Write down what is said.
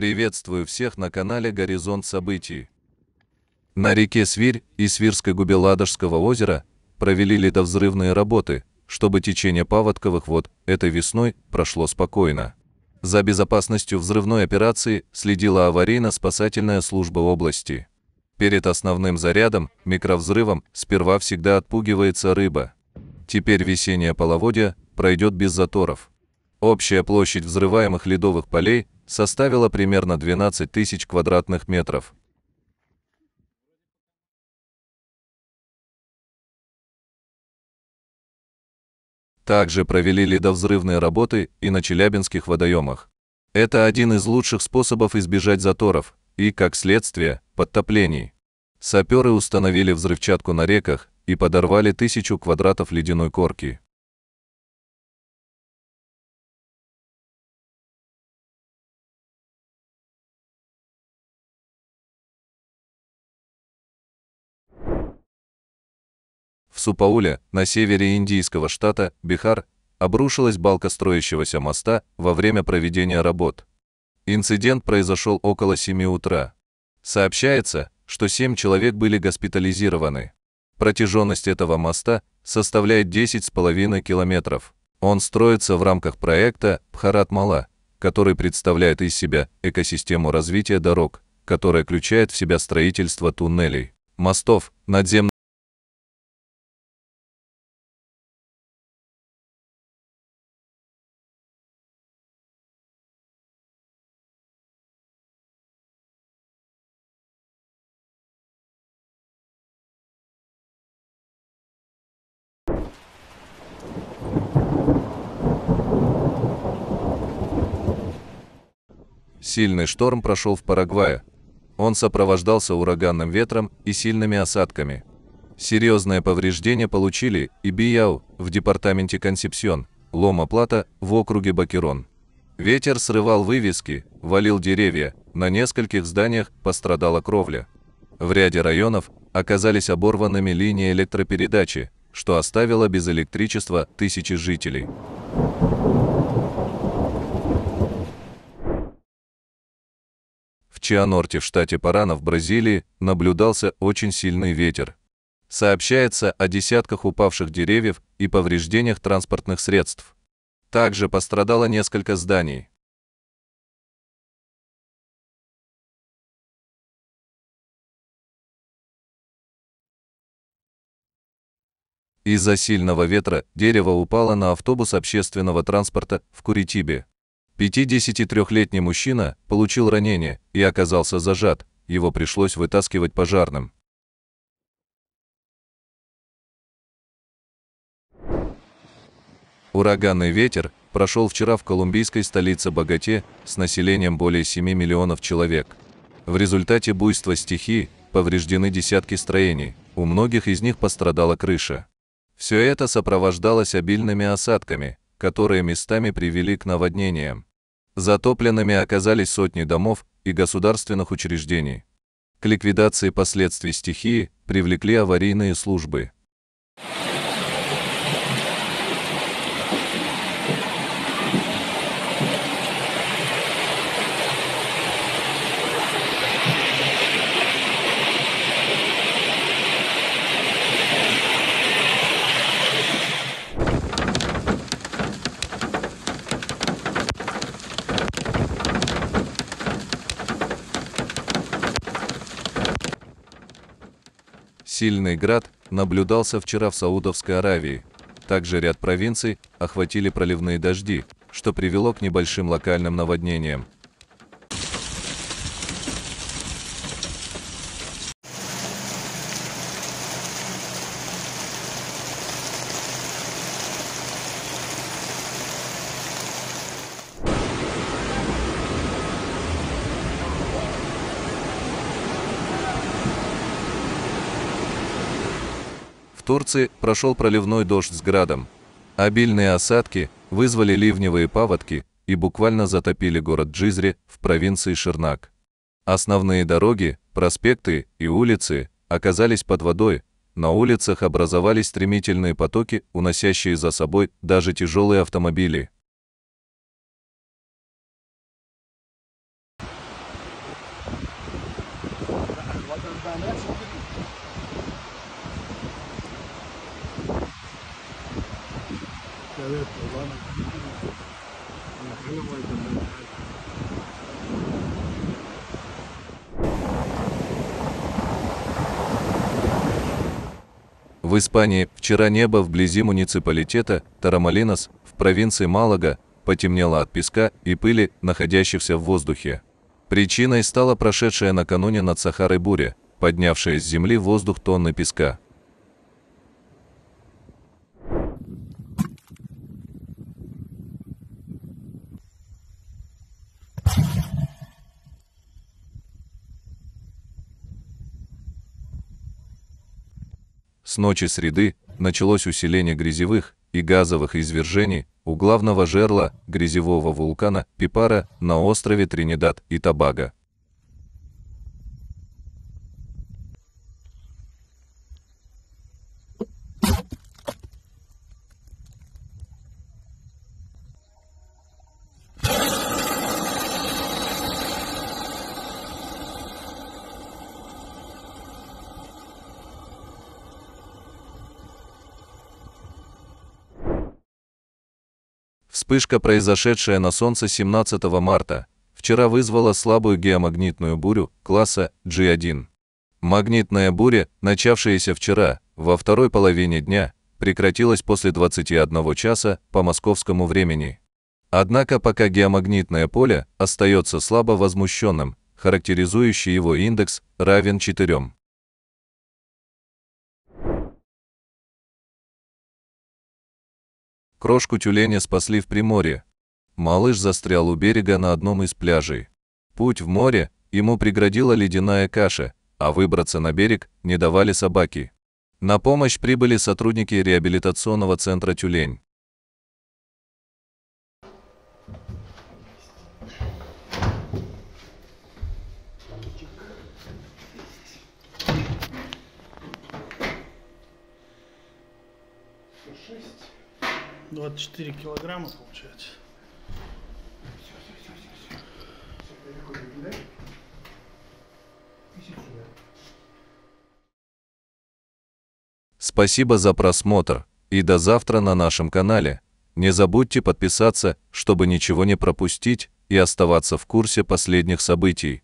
Приветствую всех на канале «Горизонт событий». На реке Свирь и Свирской губе озера провели ледовзрывные работы, чтобы течение паводковых вод этой весной прошло спокойно. За безопасностью взрывной операции следила аварийно-спасательная служба области. Перед основным зарядом, микровзрывом, сперва всегда отпугивается рыба. Теперь весеннее половодье пройдет без заторов. Общая площадь взрываемых ледовых полей составила примерно 12 тысяч квадратных метров. Также провели ледовзрывные работы и на челябинских водоемах. Это один из лучших способов избежать заторов и, как следствие, подтоплений. Саперы установили взрывчатку на реках и подорвали тысячу квадратов ледяной корки. В Супауле, на севере индийского штата Бихар, обрушилась балка строящегося моста во время проведения работ. Инцидент произошел около 7 утра. Сообщается, что 7 человек были госпитализированы. Протяженность этого моста составляет 10,5 километров. Он строится в рамках проекта Мала, который представляет из себя экосистему развития дорог, которая включает в себя строительство туннелей, мостов, надземных Сильный шторм прошел в Парагвае. Он сопровождался ураганным ветром и сильными осадками. Серьезные повреждения получили и Бияу в департаменте Консепсьон, Лома Плата в округе Бакерон. Ветер срывал вывески, валил деревья, на нескольких зданиях пострадала кровля. В ряде районов оказались оборванными линии электропередачи, что оставило без электричества тысячи жителей. Чианорте в штате Парана в Бразилии наблюдался очень сильный ветер. Сообщается о десятках упавших деревьев и повреждениях транспортных средств. Также пострадало несколько зданий. Из-за сильного ветра дерево упало на автобус общественного транспорта в Куритибе. 53-летний мужчина получил ранение и оказался зажат, его пришлось вытаскивать пожарным. Ураганный ветер прошел вчера в колумбийской столице Богате с населением более 7 миллионов человек. В результате буйства стихии повреждены десятки строений, у многих из них пострадала крыша. Все это сопровождалось обильными осадками, которые местами привели к наводнениям. Затопленными оказались сотни домов и государственных учреждений. К ликвидации последствий стихии привлекли аварийные службы. Сильный град наблюдался вчера в Саудовской Аравии. Также ряд провинций охватили проливные дожди, что привело к небольшим локальным наводнениям. В Турции прошел проливной дождь с градом. Обильные осадки вызвали ливневые паводки и буквально затопили город Джизри в провинции Шернак. Основные дороги, проспекты и улицы оказались под водой, на улицах образовались стремительные потоки, уносящие за собой даже тяжелые автомобили. Thank you. В Испании вчера небо вблизи муниципалитета Тарамалинос в провинции Малага потемнело от песка и пыли, находящихся в воздухе. Причиной стала прошедшая накануне над Сахарой буря, поднявшая с земли в воздух тонны песка. С ночи среды началось усиление грязевых и газовых извержений у главного жерла грязевого вулкана Пипара на острове Тринидад и Тобаго. Вспышка, произошедшая на Солнце 17 марта, вчера вызвала слабую геомагнитную бурю класса G1. Магнитная буря, начавшаяся вчера, во второй половине дня, прекратилась после 21 часа по московскому времени. Однако пока геомагнитное поле остается слабо возмущенным, характеризующий его индекс равен 4. Крошку тюленя спасли в Приморье. Малыш застрял у берега на одном из пляжей. Путь в море ему преградила ледяная каша, а выбраться на берег не давали собаки. На помощь прибыли сотрудники реабилитационного центра «Тюлень». Шесть. 24 килограмма получается. Спасибо за просмотр и до завтра на нашем канале. Не забудьте подписаться, чтобы ничего не пропустить и оставаться в курсе последних событий.